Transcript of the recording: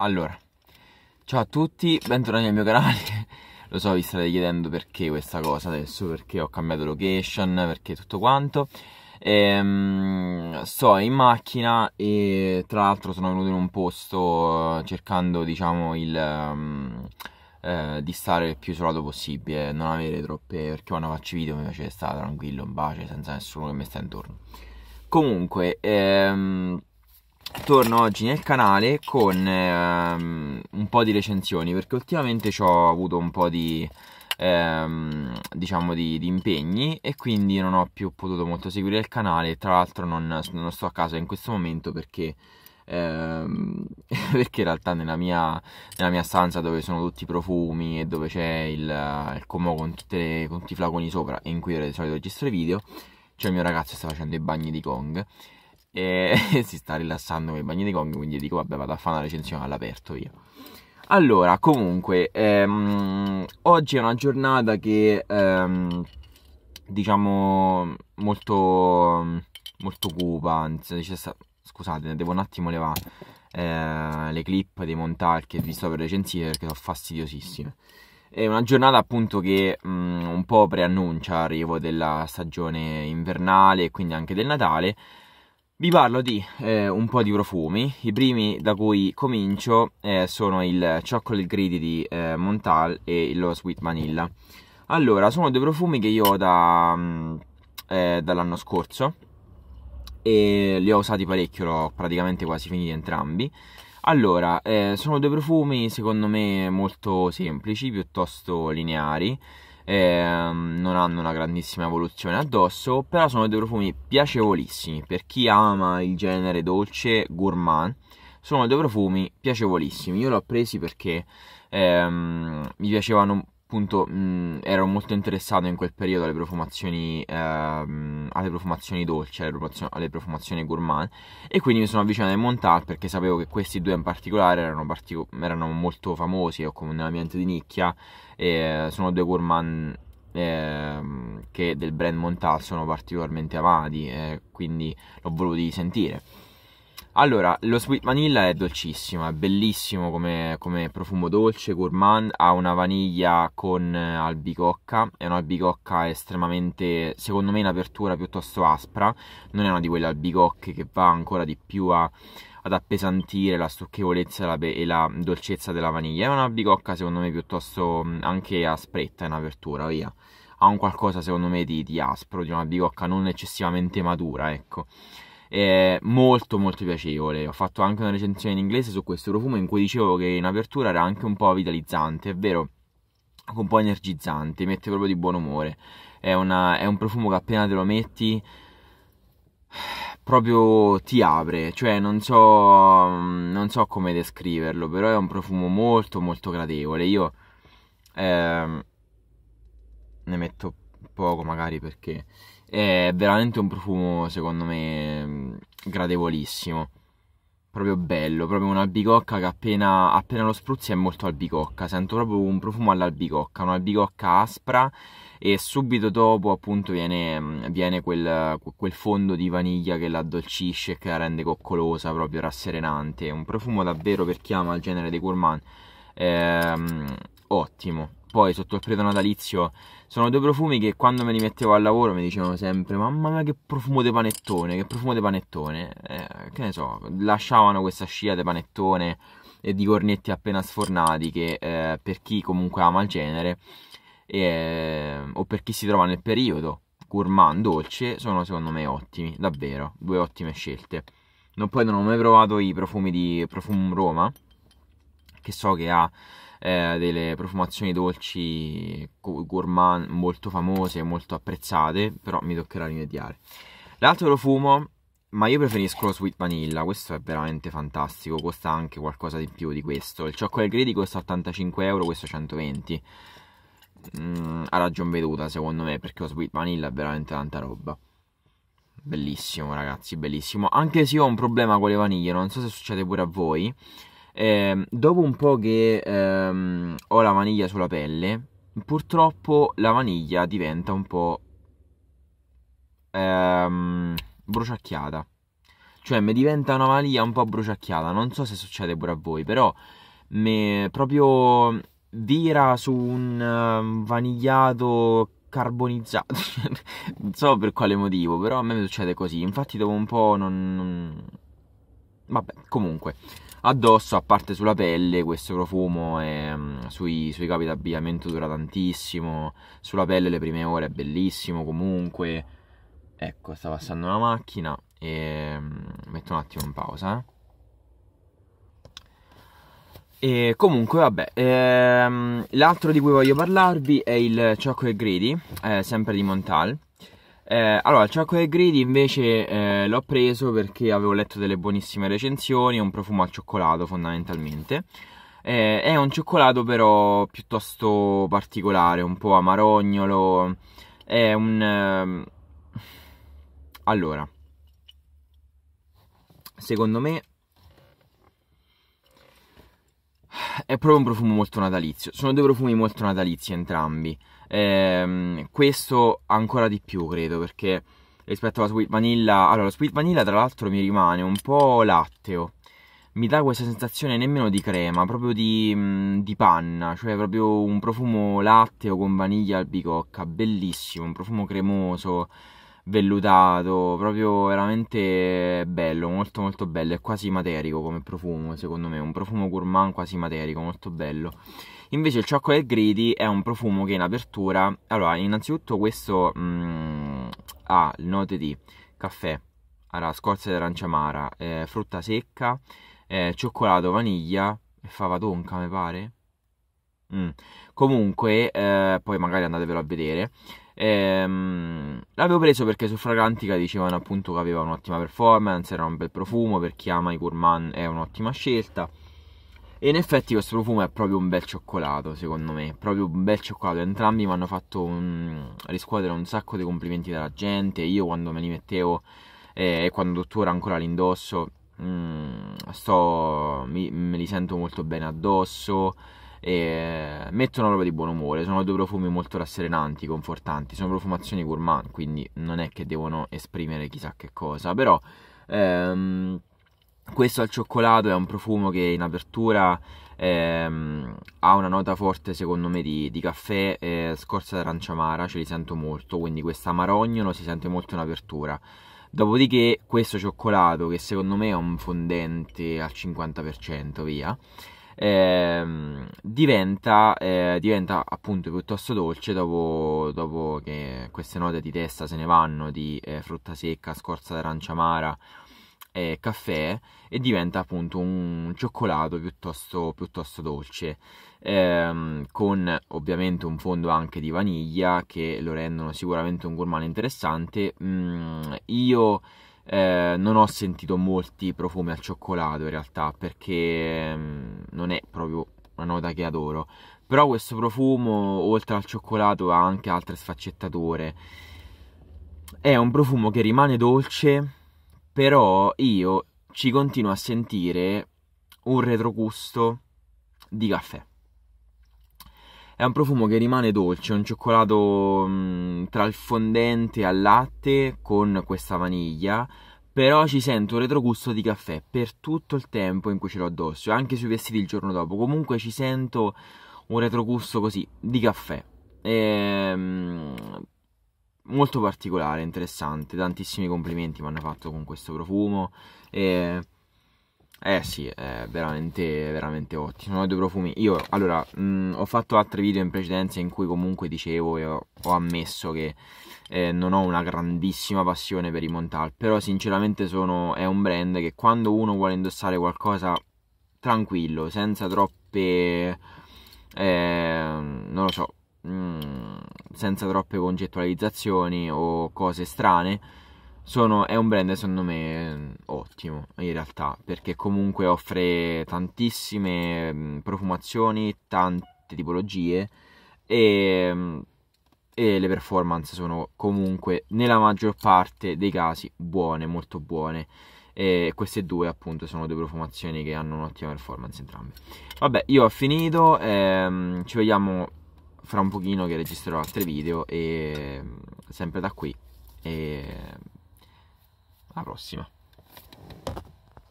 Allora, ciao a tutti, bentornati al mio canale. Lo so, vi state chiedendo perché questa cosa adesso, perché ho cambiato location, perché tutto quanto. Ehm, sto in macchina e tra l'altro sono venuto in un posto eh, cercando, diciamo, il, um, eh, di stare il più isolato possibile, non avere troppe... perché quando faccio video mi piace stare tranquillo, Un bacio senza nessuno che mi sta intorno. Comunque, ehm, torno oggi nel canale con ehm, un po' di recensioni perché ultimamente ho avuto un po' di ehm, diciamo di, di, impegni e quindi non ho più potuto molto seguire il canale tra l'altro non, non sto a casa in questo momento perché ehm, perché in realtà nella mia, nella mia, stanza dove sono tutti i profumi e dove c'è il, il comò con, con tutti i flaconi sopra e in cui di solito registro i video c'è cioè il mio ragazzo che sta facendo i bagni di Kong e si sta rilassando con i bagni di gommi, quindi dico vabbè vado a fare una recensione all'aperto io. Allora, comunque, ehm, oggi è una giornata che, ehm, diciamo, molto, molto cupa, scusate, devo un attimo levare eh, le clip dei montar che vi sto per recensire perché sono fastidiosissime. È una giornata appunto che mh, mm, un po' preannuncia l'arrivo della stagione invernale e quindi anche del Natale, vi parlo di eh, un po' di profumi, i primi da cui comincio eh, sono il Chocolate Greedy di eh, Montal e lo Sweet Vanilla. Allora, sono due profumi che io ho da, mm, eh, dall'anno scorso e li ho usati parecchio, l'ho praticamente quasi finiti entrambi. Allora, eh, sono due profumi secondo me molto semplici, piuttosto lineari ehm, non hanno una grandissima evoluzione addosso, però sono dei profumi piacevolissimi per chi ama il genere dolce gourmand. Sono dei profumi piacevolissimi. Io li ho presi perché ehm, mi piacevano appunto mh, ero molto interessato in quel periodo alle profumazioni, ehm, alle profumazioni dolci, alle profumazioni, alle profumazioni, gourmand e quindi mi sono avvicinato ai Montal perché sapevo che questi due in particolare erano, partico- erano molto famosi o come ecco, nell'ambiente di nicchia e sono due gourmand ehm, che del brand Montal sono particolarmente amati eh, quindi l'ho voluto sentire allora, lo sweet vanilla è dolcissimo, è bellissimo come, come profumo dolce, gourmand, ha una vaniglia con eh, albicocca, è un'albicocca estremamente, secondo me in apertura piuttosto aspra, non è una di quelle albicocche che va ancora di più a, ad appesantire la stucchevolezza e la, dolcezza della vaniglia, è una bicocca secondo me piuttosto mm, anche aspretta in apertura, via. Ha un qualcosa secondo me di, di aspro, di una bicocca non eccessivamente matura, ecco è molto molto piacevole. Ho fatto anche una recensione in inglese su questo profumo in cui dicevo che in apertura era anche un po' vitalizzante, è vero, un po' energizzante, mette proprio di buon umore. È, una, è un profumo che appena te lo metti proprio ti apre, cioè non so, non so come descriverlo, però è un profumo molto molto gradevole. Io ehm, ne metto poco magari perché è veramente un profumo, secondo me, mm, gradevolissimo. Proprio bello, proprio un'albicocca che appena, appena lo spruzzi è molto albicocca. Sento proprio un profumo all'albicocca, un'albicocca aspra e subito dopo appunto viene, mm, viene quel, quel, fondo di vaniglia che la addolcisce e che la rende coccolosa, proprio rasserenante. Un profumo davvero per chi ama il genere dei gourmand. Ehm, ottimo. Poi sotto il preto natalizio sono due profumi che quando me li mettevo al lavoro mi dicevano sempre mamma mia che profumo di panettone, che profumo di panettone. Eh, che ne so, lasciavano questa scia di panettone e di cornetti appena sfornati che eh, per chi comunque ama il genere eh, o per chi si trova nel periodo gourmand dolce sono secondo me ottimi, davvero, due ottime scelte. Non, poi non ho mai provato i profumi di Profum Roma, che so che ha eh, delle profumazioni dolci gourmand molto famose, molto apprezzate, però mi toccherà rimediare. L'altro profumo, ma io preferisco lo sweet vanilla, questo è veramente fantastico, costa anche qualcosa di più di questo. Il chocolate greedy costa 85 euro, questo 120. Mm, ha ragion veduta secondo me, perché lo sweet vanilla è veramente tanta roba. Bellissimo ragazzi, bellissimo. Anche se io ho un problema con le vaniglie, non so se succede pure a voi. Eh, dopo un po' che ehm, ho la vaniglia sulla pelle, purtroppo la vaniglia diventa un po' ehm, bruciacchiata. Cioè, mi diventa una vaniglia un po' bruciacchiata. Non so se succede pure a voi, però mi proprio vira su un ehm, vanigliato carbonizzato. non so per quale motivo, però a me succede così. Infatti, dopo un po' non... Vabbè, comunque addosso, a parte sulla pelle, questo profumo è, mm, sui, sui, capi d'abbigliamento dura tantissimo, sulla pelle le prime ore è bellissimo comunque. Ecco, sta passando una macchina e mm, metto un attimo in pausa. Eh. E comunque, vabbè, ehm, l'altro di cui voglio parlarvi è il Chocolate Greedy, eh, sempre di Montal eh, allora, Ciacco e Gridi invece eh, l'ho preso perché avevo letto delle buonissime recensioni, è un profumo al cioccolato fondamentalmente. Eh, è un cioccolato però piuttosto particolare, un po' amarognolo, è un... Ehm, allora, secondo me è proprio un profumo molto natalizio. Sono due profumi molto natalizi entrambi. Ehm, questo ancora di più, credo, perché rispetto alla Sweet Vanilla... Allora, la Sweet Vanilla tra l'altro mi rimane un po' latteo. Mi dà questa sensazione nemmeno di crema, proprio di, mm, di panna, cioè proprio un profumo latteo con vaniglia albicocca, bellissimo, un profumo cremoso, vellutato, proprio veramente bello, molto molto bello, è quasi materico come profumo secondo me, un profumo gourmand quasi materico, molto bello. Invece il chocolate greedy è un profumo che in apertura, allora innanzitutto questo mm, ha ah, note di caffè, allora, scorza di arancia amara, eh, frutta secca, eh, cioccolato, vaniglia e fava tonca mi pare, Mm. Comunque, eh, poi magari andatevelo a vedere. Ehm, l'avevo preso perché su Fragrantica dicevano appunto che aveva un'ottima performance, era un bel profumo, per chi ama i gourmand è un'ottima scelta. E in effetti questo profumo è proprio un bel cioccolato, secondo me, proprio un bel cioccolato. Entrambi mi hanno fatto un... riscuotere un sacco di complimenti dalla gente, io quando me li mettevo eh, e quando tuttora ancora li indosso, mm, sto... mi... me li sento molto bene addosso e mettono roba di buon umore. Sono due profumi molto rasserenanti, confortanti. Sono profumazioni gourmand, quindi non è che devono esprimere chissà che cosa, però. Ehm, questo al cioccolato è un profumo che in apertura ehm, ha una nota forte secondo me di, di caffè eh, scorza d'arancia amara, ce li sento molto, quindi questa amarognolo si sente molto in apertura. Dopodiché questo cioccolato che secondo me è un fondente al 50% via, ehm, diventa, eh, diventa, appunto piuttosto dolce dopo, dopo, che queste note di testa se ne vanno di eh, frutta secca, scorza d'arancia amara e eh, caffè e diventa appunto un cioccolato piuttosto, piuttosto dolce ehm, con ovviamente un fondo anche di vaniglia che lo rendono sicuramente un gourmand interessante mm, io eh, non ho sentito molti profumi al cioccolato in realtà perché mm, non è proprio una nota che adoro. Però questo profumo, oltre al cioccolato, ha anche altre sfaccettature. È un profumo che rimane dolce, però io ci continuo a sentire un retrogusto di caffè. È un profumo che rimane dolce, un cioccolato mh, mm, tra il fondente al latte con questa vaniglia però ci sento un retrogusto di caffè per tutto il tempo in cui ce l'ho addosso, anche sui vestiti il giorno dopo, comunque ci sento un retrogusto così di caffè. Ehm, molto particolare, interessante, tantissimi complimenti mi hanno fatto con questo profumo. Ehm, eh sì, è veramente, veramente ottimo. Sono due profumi. Io, allora, mh, mm, ho fatto altri video in precedenza in cui comunque dicevo e ho, ho ammesso che eh, non ho una grandissima passione per i Montal. Però, sinceramente, sono, è un brand che quando uno vuole indossare qualcosa tranquillo, senza troppe. Eh, non lo so, mh, mm, senza troppe concettualizzazioni o cose strane sono, è un brand secondo me mm, ottimo in realtà perché comunque offre tantissime mm, profumazioni, tante tipologie e, mm, e, le performance sono comunque nella maggior parte dei casi buone, molto buone. E queste due appunto sono due profumazioni che hanno un'ottima performance entrambe. Vabbè, io ho finito, ehm, ci vediamo fra un pochino che registrerò altri video e sempre da qui. E prossima